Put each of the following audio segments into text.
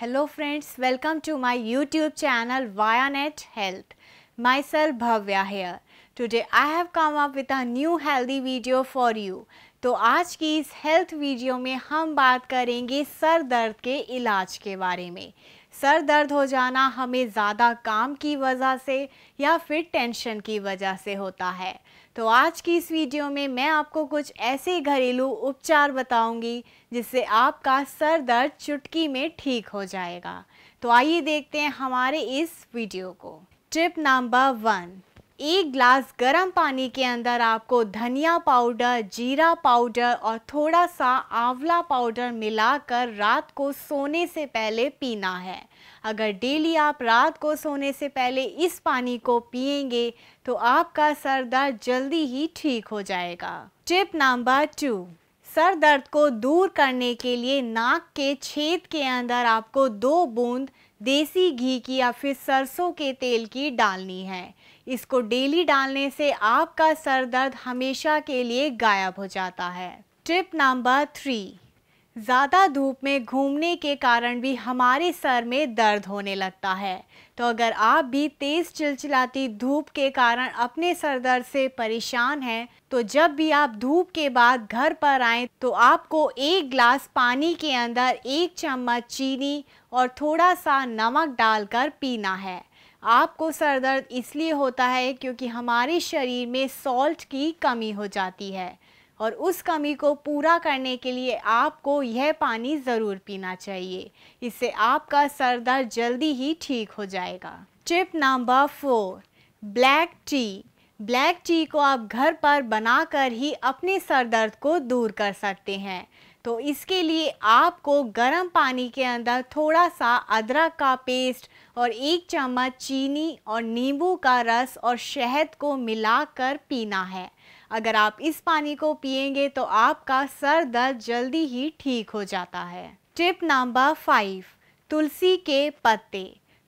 Hello friends, welcome to my YouTube channel ViaNet Health. Myself Bhavya here. Today I have come up with a new healthy video for you. तो आज की इस health video में हम बात करेंगे sir दर्द के इलाज के बारे में सर दर्द हो जाना हमें ज़्यादा काम की वजह से या फिर टेंशन की वजह से होता है तो आज की इस वीडियो में मैं आपको कुछ ऐसे घरेलू उपचार बताऊंगी जिससे आपका सर दर्द चुटकी में ठीक हो जाएगा तो आइए देखते हैं हमारे इस वीडियो को टिप नंबर वन एक ग्लास गर्म पानी के अंदर आपको धनिया पाउडर जीरा पाउडर और थोड़ा सा आंवला पाउडर मिलाकर रात को सोने से पहले पीना है अगर डेली आप रात को सोने से पहले इस पानी को पिएंगे तो आपका सर दर्द जल्दी ही ठीक हो जाएगा टिप नंबर टू सर दर्द को दूर करने के लिए नाक के छेद के अंदर आपको दो बूंद देसी घी की या फिर सरसों के तेल की डालनी है इसको डेली डालने से आपका सर दर्द हमेशा के लिए गायब हो जाता है टिप नंबर थ्री ज़्यादा धूप में घूमने के कारण भी हमारे सर में दर्द होने लगता है तो अगर आप भी तेज़ चिलचिलाती धूप के कारण अपने सर दर्द से परेशान हैं तो जब भी आप धूप के बाद घर पर आएँ तो आपको एक ग्लास पानी के अंदर एक चम्मच चीनी और थोड़ा सा नमक डालकर पीना है आपको सर दर्द इसलिए होता है क्योंकि हमारे शरीर में सॉल्ट की कमी हो जाती है और उस कमी को पूरा करने के लिए आपको यह पानी ज़रूर पीना चाहिए इससे आपका सर दर्द जल्दी ही ठीक हो जाएगा tip number four black tea black tea को आप घर पर बनाकर ही अपने सर दर्द को दूर कर सकते हैं तो इसके लिए आपको गर्म पानी के अंदर थोड़ा सा अदरक का पेस्ट और एक चम्मच चीनी और नींबू का रस और शहद को मिलाकर पीना है अगर आप इस पानी को पिएंगे तो आपका सर दर्द जल्दी ही ठीक हो जाता है टिप नंबर फाइव तुलसी के पत्ते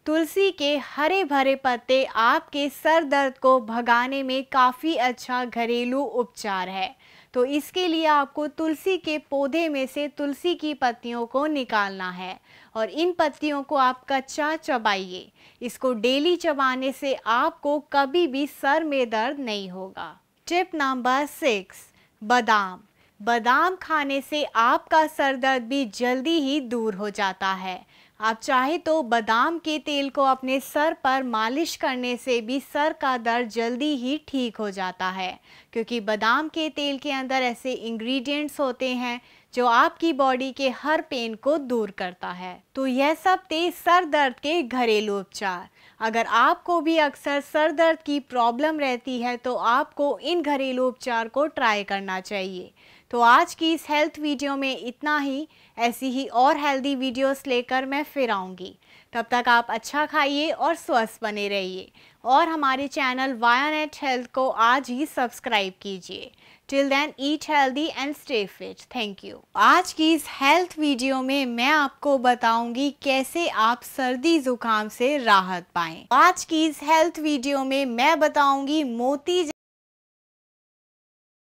तुलसी के हरे भरे पत्ते आपके सर दर्द को भगाने में काफ़ी अच्छा घरेलू उपचार है तो इसके लिए आपको तुलसी के पौधे में से तुलसी की पत्तियों को निकालना है और इन पत्तियों को आप कच्चा चबाइए इसको डेली चबाने से आपको कभी भी सर में दर्द नहीं होगा टिप नंबर सिक्स बादाम बादाम खाने से आपका सर दर्द भी जल्दी ही दूर हो जाता है आप चाहे तो बादाम के तेल को अपने सर पर मालिश करने से भी सर का दर्द जल्दी ही ठीक हो जाता है क्योंकि बादाम के तेल के अंदर ऐसे इंग्रेडिएंट्स होते हैं जो आपकी बॉडी के हर पेन को दूर करता है तो यह सब थे सर दर्द के घरेलू उपचार अगर आपको भी अक्सर सर दर्द की प्रॉब्लम रहती है तो आपको इन घरेलू उपचार को ट्राई करना चाहिए तो आज की इस हेल्थ वीडियो में इतना ही ऐसी ही और हेल्दी वीडियोस लेकर मैं फिर आऊँगी तब तक आप अच्छा खाइए और स्वस्थ बने रहिए और हमारे चैनल वाया नेट हेल्थ को आज ही सब्सक्राइब कीजिए till then eat healthy and stay fit thank you आज की इस हेल्थ वीडियो में मैं आपको बताऊंगी कैसे आप सर्दी जुकाम से राहत पाएं। आज की इस हेल्थ वीडियो में मैं बताऊंगी मोती